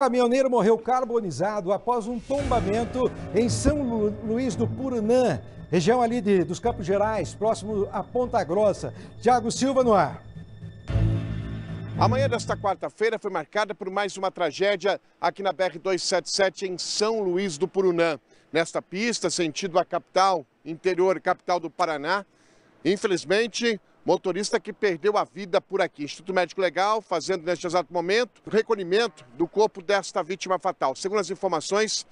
caminhoneiro morreu carbonizado após um tombamento em São Lu Luís do Purunã, região ali de, dos Campos Gerais, próximo a Ponta Grossa. Tiago Silva no ar. A manhã desta quarta-feira foi marcada por mais uma tragédia aqui na BR-277 em São Luís do Purunã. Nesta pista, sentido a capital, interior capital do Paraná, infelizmente Motorista que perdeu a vida por aqui. Instituto Médico Legal fazendo neste exato momento o recolhimento do corpo desta vítima fatal. Segundo as informações,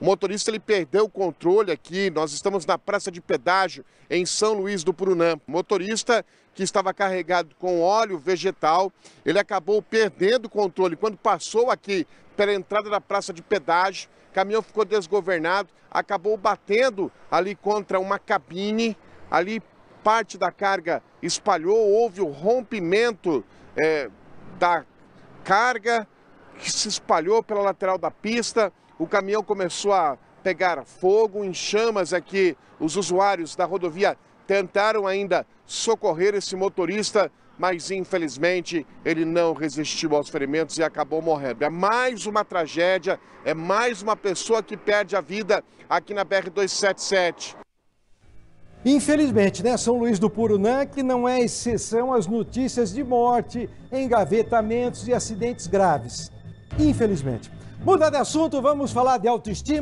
o motorista ele perdeu o controle aqui. Nós estamos na praça de pedágio em São Luís do Purunã. O motorista que estava carregado com óleo vegetal, ele acabou perdendo o controle quando passou aqui pela entrada da praça de pedágio. O caminhão ficou desgovernado, acabou batendo ali contra uma cabine, ali parte da carga espalhou, houve o rompimento é, da carga que se espalhou pela lateral da pista. O caminhão começou a pegar fogo em chamas aqui. É os usuários da rodovia tentaram ainda socorrer esse motorista, mas infelizmente ele não resistiu aos ferimentos e acabou morrendo. É mais uma tragédia, é mais uma pessoa que perde a vida aqui na BR 277. Infelizmente, né, São Luís do Purunã, que não é exceção às notícias de morte, engavetamentos e acidentes graves. Infelizmente. Mudar de assunto, vamos falar de autoestima.